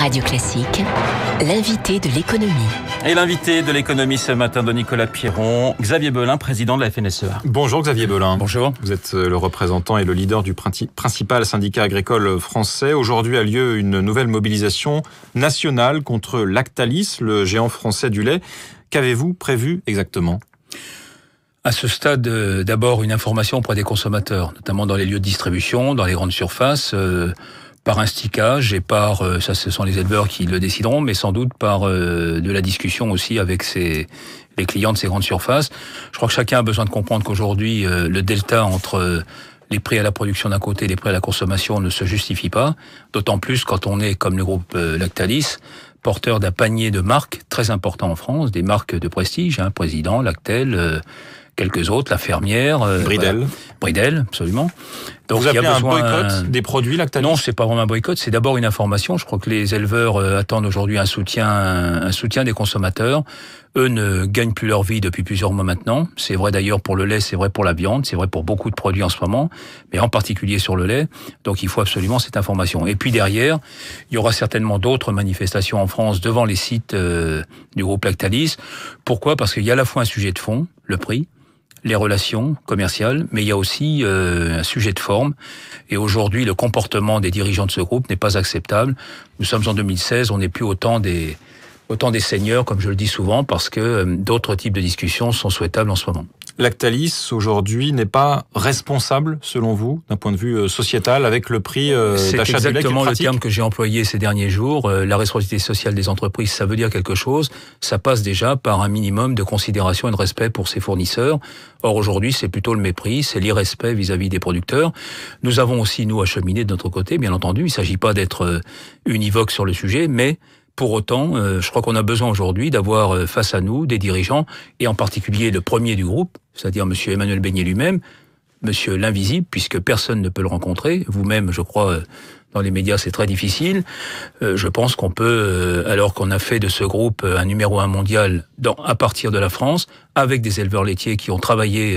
Radio Classique, l'invité de l'économie. Et l'invité de l'économie ce matin de Nicolas Pierron, Xavier Belin, président de la FNSEA. Bonjour Xavier Belin. Bonjour. Vous êtes euh, le représentant et le leader du principal syndicat agricole français. Aujourd'hui a lieu une nouvelle mobilisation nationale contre Lactalis, le géant français du lait. Qu'avez-vous prévu exactement à ce stade, euh, d'abord une information auprès des consommateurs, notamment dans les lieux de distribution, dans les grandes surfaces. Euh, par un stickage et par, euh, ça ce sont les éleveurs qui le décideront, mais sans doute par euh, de la discussion aussi avec les clients de ces grandes surfaces. Je crois que chacun a besoin de comprendre qu'aujourd'hui, euh, le delta entre les prix à la production d'un côté et les prix à la consommation ne se justifie pas, d'autant plus quand on est, comme le groupe Lactalis, porteur d'un panier de marques très important en France, des marques de prestige, hein, Président, Lactel, quelques autres, la fermière, euh, Bridel, Bridel, absolument. Donc, Vous il y a besoin un boycott euh, des produits lactalis Non, c'est pas vraiment un boycott, c'est d'abord une information. Je crois que les éleveurs euh, attendent aujourd'hui un soutien, un soutien des consommateurs. Eux ne gagnent plus leur vie depuis plusieurs mois maintenant. C'est vrai d'ailleurs pour le lait, c'est vrai pour la viande, c'est vrai pour beaucoup de produits en ce moment, mais en particulier sur le lait. Donc il faut absolument cette information. Et puis derrière, il y aura certainement d'autres manifestations en France devant les sites du groupe Lactalis. Pourquoi Parce qu'il y a à la fois un sujet de fond, le prix, les relations commerciales, mais il y a aussi euh, un sujet de forme. Et aujourd'hui, le comportement des dirigeants de ce groupe n'est pas acceptable. Nous sommes en 2016, on n'est plus autant des, autant des seigneurs, comme je le dis souvent, parce que euh, d'autres types de discussions sont souhaitables en ce moment. Lactalis, aujourd'hui, n'est pas responsable, selon vous, d'un point de vue euh, sociétal, avec le prix euh, d'achat du C'est exactement le terme que j'ai employé ces derniers jours. la responsabilité sociale des entreprises, ça veut dire quelque chose. Ça passe déjà par un minimum de considération et de respect pour ses fournisseurs. Or, aujourd'hui, c'est plutôt le mépris, c'est l'irrespect vis-à-vis des producteurs. Nous avons aussi, nous, à cheminer de notre côté, bien entendu. Il ne s'agit pas d'être univoque sur le sujet, mais pour autant, euh, je crois qu'on a besoin aujourd'hui d'avoir euh, face à nous des dirigeants, et en particulier le premier du groupe, c'est-à-dire M. Emmanuel Beignet lui-même, M. l'invisible, puisque personne ne peut le rencontrer. Vous-même, je crois, euh, dans les médias, c'est très difficile. Euh, je pense qu'on peut, euh, alors qu'on a fait de ce groupe euh, un numéro un mondial à partir de la France, avec des éleveurs laitiers qui ont travaillé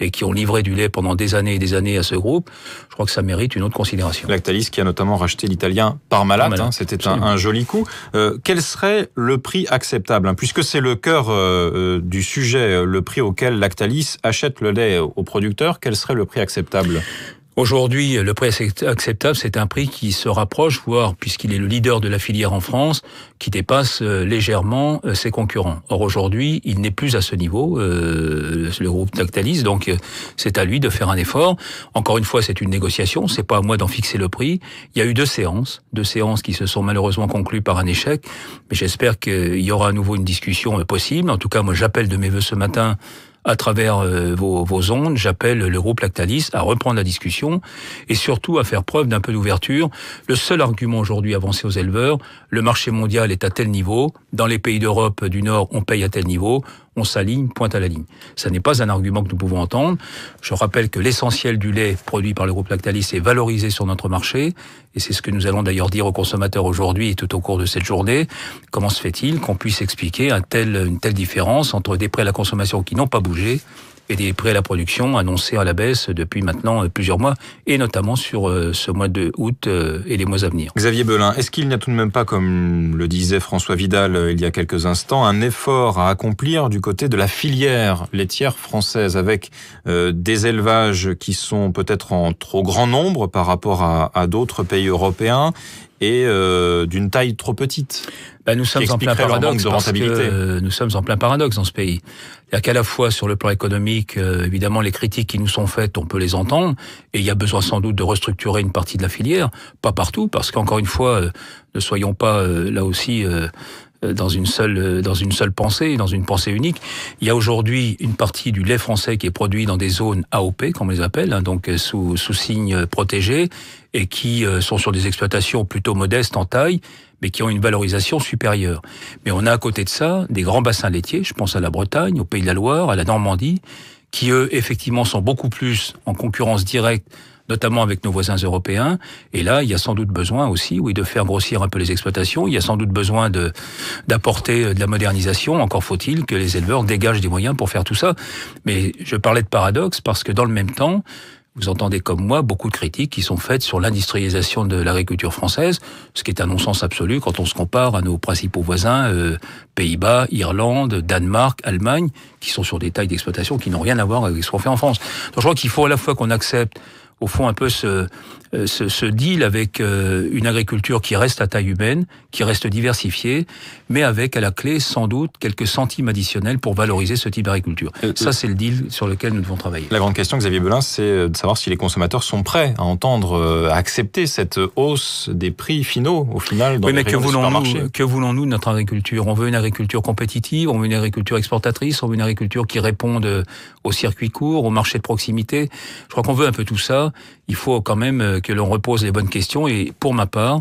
et qui ont livré du lait pendant des années et des années à ce groupe, je crois que ça mérite une autre considération. Lactalis qui a notamment racheté l'italien par malade, hein, c'était un, joli coup. quel serait le prix acceptable hein, Puisque c'est le cœur du sujet, le prix auquel Lactalis achète le lait aux producteurs, quel serait le prix acceptable Aujourd'hui, le prix acceptable, c'est un prix qui se rapproche, voire puisqu'il est le leader de la filière en France, qui dépasse euh, légèrement euh, ses concurrents. Or aujourd'hui, il n'est plus à ce niveau, euh, le groupe Tactalis, donc c'est à lui de faire un effort. Encore une fois, c'est une négociation, c'est pas à moi d'en fixer le prix. Il y a eu deux séances, deux séances qui se sont malheureusement conclues par un échec, mais j'espère qu'il y aura à nouveau une discussion possible. En tout cas, moi j'appelle de mes voeux ce matin à travers euh, vos, vos, ondes, j'appelle le groupe Lactalis à reprendre la discussion et surtout à faire preuve d'un peu d'ouverture. Le seul argument aujourd'hui avancé aux éleveurs, le marché mondial est à tel niveau, dans les pays d'Europe du Nord, on paye à tel niveau, on s'aligne, pointe à la ligne. Ça n'est pas un argument que nous pouvons entendre. Je rappelle que l'essentiel du lait produit par le groupe Lactalis est valorisé sur notre marché, et c'est ce que nous allons d'ailleurs dire aux consommateurs aujourd'hui et tout au cours de cette journée. Comment se fait-il qu'on puisse expliquer une telle différence entre des prêts à la consommation qui n'ont pas bougé et des prix à la production annoncés à la baisse depuis maintenant euh, plusieurs mois, et notamment sur euh, ce mois de août euh, et les mois à venir. Xavier Belin, est-ce qu'il n'y a tout de même pas, comme le disait François Vidal il y a quelques instants, un effort à accomplir du côté de la filière laitière française, avec des élevages qui sont peut-être en trop grand nombre par rapport à d'autres pays européens, et euh, d'une taille trop petite. Bah, nous sommes en plein paradoxe nous sommes en plein paradoxe dans ce pays. Il y a qu'à la fois sur le plan économique, euh, évidemment, les critiques qui nous sont faites, on peut les entendre, et il y a besoin sans doute de restructurer une partie de la filière, pas partout, parce qu'encore une fois, euh, ne soyons pas là aussi euh, dans une seule euh, dans une seule pensée, dans une pensée unique. Il y a aujourd'hui une partie du lait français qui est produit dans des zones AOP, comme on les appelle, hein, donc euh, sous sous signe protégé, et qui sont sur des exploitations plutôt modestes en taille mais qui ont une valorisation supérieure. Mais on a à côté de ça des grands bassins laitiers, je pense à la Bretagne, au Pays de la Loire, à la Normandie, qui eux effectivement sont beaucoup plus en concurrence directe notamment avec nos voisins européens. Et là, il y a sans doute besoin aussi, oui, de faire grossir un peu les exploitations. Il y a sans doute besoin de d'apporter euh, de la modernisation. Encore faut-il que les éleveurs dégagent des moyens pour faire tout ça. Mais je parlais de paradoxe parce que dans le même temps, vous entendez comme moi beaucoup de critiques qui sont faites sur l'industrialisation de l'agriculture française, ce qui est un non-sens absolu quand on se compare à nos principaux voisins, euh, Pays-Bas, Irlande, Danemark, Allemagne, qui sont sur des tailles d'exploitation qui n'ont rien à voir avec ce qu'on fait en France. Donc je crois qu'il faut à la fois qu'on accepte au fond un peu ce, euh, ce, ce, deal avec euh, une agriculture qui reste à taille humaine, qui reste diversifiée, mais avec à la clé sans doute quelques centimes additionnels pour valoriser ce type d'agriculture. Euh, ça, c'est le deal sur lequel nous devons travailler. La grande question, Xavier Belin, c'est de savoir si les consommateurs sont prêts à entendre, à accepter cette hausse des prix finaux au final dans oui, mais que voulons-nous Que voulons-nous de notre agriculture On veut une agriculture compétitive, on veut une agriculture exportatrice, on veut une agriculture qui réponde aux circuits courts, aux marchés de proximité. Je crois qu'on veut un peu tout ça il faut quand même euh, que l'on repose les bonnes questions. Et pour ma part,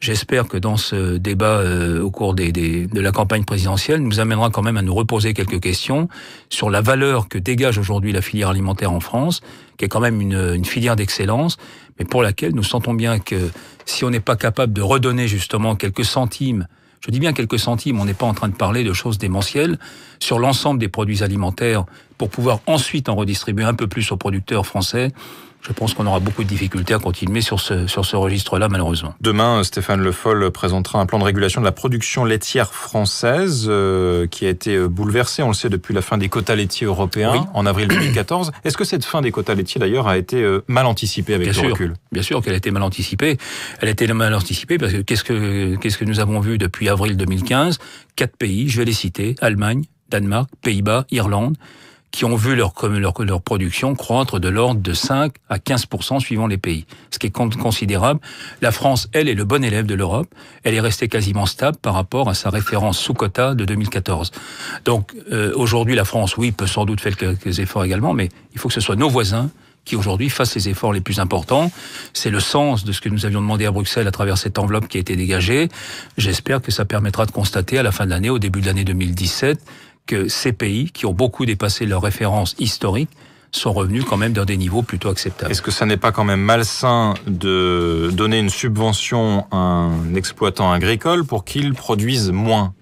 J'espère que dans ce débat euh, au cours des, de la campagne présidentielle nous amènera quand même à nous reposer quelques questions sur la valeur que dégage aujourd'hui la filière alimentaire en France, qui est quand même une, une filière d'excellence, mais pour laquelle nous sentons bien que si on n'est pas capable de redonner justement quelques centimes, je dis bien quelques centimes, on n'est pas en train de parler de choses démentielles, sur l'ensemble des produits alimentaires pour pouvoir ensuite en redistribuer un peu plus aux producteurs français, je pense qu'on aura beaucoup de difficultés à continuer sur ce, sur ce registre-là, malheureusement. Demain, Stéphane Le Foll présentera un plan de régulation de la production laitière française euh, qui a été euh, bouleversé, on le sait, depuis la fin des quotas laitiers européens en avril 2014. Est-ce que cette fin des quotas laitiers, d'ailleurs, a été euh, mal anticipée avec bien le recul Bien sûr qu'elle a été mal anticipée. Elle a été mal anticipée parce que qu'est-ce que, qu'est-ce que nous avons vu depuis avril 2015 Quatre pays, je vais les citer, Allemagne, Danemark, Pays-Bas, Irlande, qui ont vu leur, leur, leur production croître de l'ordre de 5 à 15% suivant les pays, ce qui est considérable. La France, elle, est le bon élève de l'Europe. Elle est restée quasiment stable par rapport à sa référence sous quota de 2014. Donc euh, aujourd'hui, la France, oui, peut sans doute faire quelques efforts également, mais il faut que ce soit nos voisins qui aujourd'hui fassent les efforts les plus importants. C'est le sens de ce que nous avions demandé à Bruxelles à travers cette enveloppe qui a été dégagée. J'espère que ça permettra de constater à la fin de l'année, au début de l'année 2017, que ces pays, qui ont beaucoup dépassé leurs références historiques, sont revenus quand même dans des niveaux plutôt acceptables. Est-ce que ça n'est pas quand même malsain de donner une subvention à un exploitant agricole pour qu'il produise moins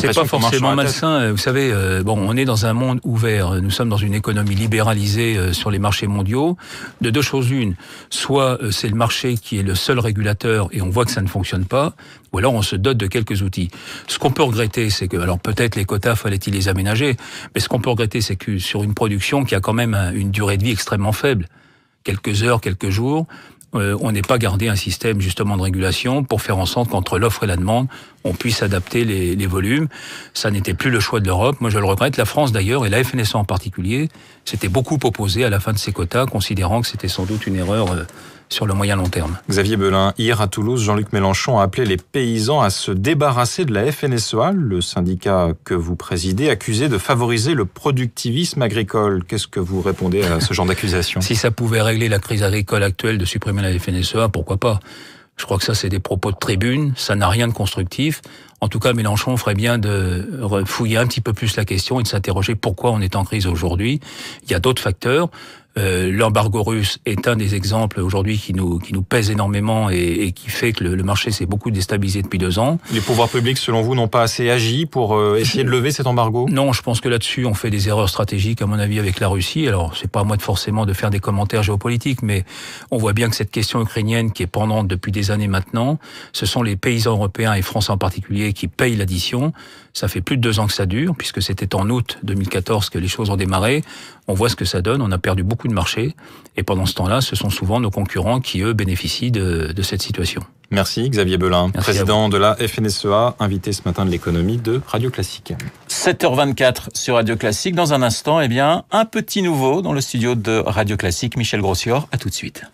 c'est pas forcément malsain. Vous savez, euh, bon, on est dans un monde ouvert. Nous sommes dans une économie libéralisée euh, sur les marchés mondiaux. De deux choses une, soit euh, c'est le marché qui est le seul régulateur et on voit que ça ne fonctionne pas, ou alors on se dote de quelques outils. Ce qu'on peut regretter, c'est que, alors peut-être les quotas fallait-il les aménager, mais ce qu'on peut regretter, c'est que sur une production qui a quand même une durée de vie extrêmement faible, quelques heures, quelques jours, euh, on n'est pas gardé un système justement de régulation pour faire en sorte qu'entre l'offre et la demande, on puisse adapter les, volumes. Ça n'était plus le choix de l'Europe. Moi, je le regrette. La France d'ailleurs, et la FNSA en particulier, s'était beaucoup opposée à la fin de ces quotas, considérant que c'était sans doute une erreur. Euh, sur le moyen long terme. Xavier Belin, hier à Toulouse, Jean-Luc Mélenchon a appelé les paysans à se débarrasser de la FNSEA, le syndicat que vous présidez, accusé de favoriser le productivisme agricole. Qu'est-ce que vous répondez à ce genre d'accusation Si ça pouvait régler la crise agricole actuelle de supprimer la FNSEA, pourquoi pas je crois que ça, c'est des propos de tribune, ça n'a rien de constructif. En tout cas, Mélenchon ferait bien de fouiller un petit peu plus la question et de s'interroger pourquoi on est en crise aujourd'hui. Il y a d'autres facteurs. Euh, l'embargo russe est un des exemples aujourd'hui qui nous, qui nous pèse énormément et, qui fait que le, marché s'est beaucoup déstabilisé depuis deux ans. Les pouvoirs publics, selon vous, n'ont pas assez agi pour euh, essayer de lever cet embargo Non, je pense que là-dessus, on fait des erreurs stratégiques, à mon avis, avec la Russie. Alors, c'est pas à moi de forcément de faire des commentaires géopolitiques, mais on voit bien que cette question ukrainienne qui est pendante depuis des années maintenant, ce sont les paysans européens et France en particulier qui payent l'addition. Ça fait plus de deux ans que ça dure, puisque c'était en août 2014 que les choses ont démarré. On voit ce que ça donne, on a perdu beaucoup de marchés. Et pendant ce temps-là, ce sont souvent nos concurrents qui, eux, bénéficient de, cette situation. Merci Xavier Belin, président de la FNSEA, invité ce matin de l'économie de Radio Classique. 7h24 sur Radio Classique. Dans un instant, eh bien, un petit nouveau dans le studio de Radio Classique. Michel Grossior, à tout de suite.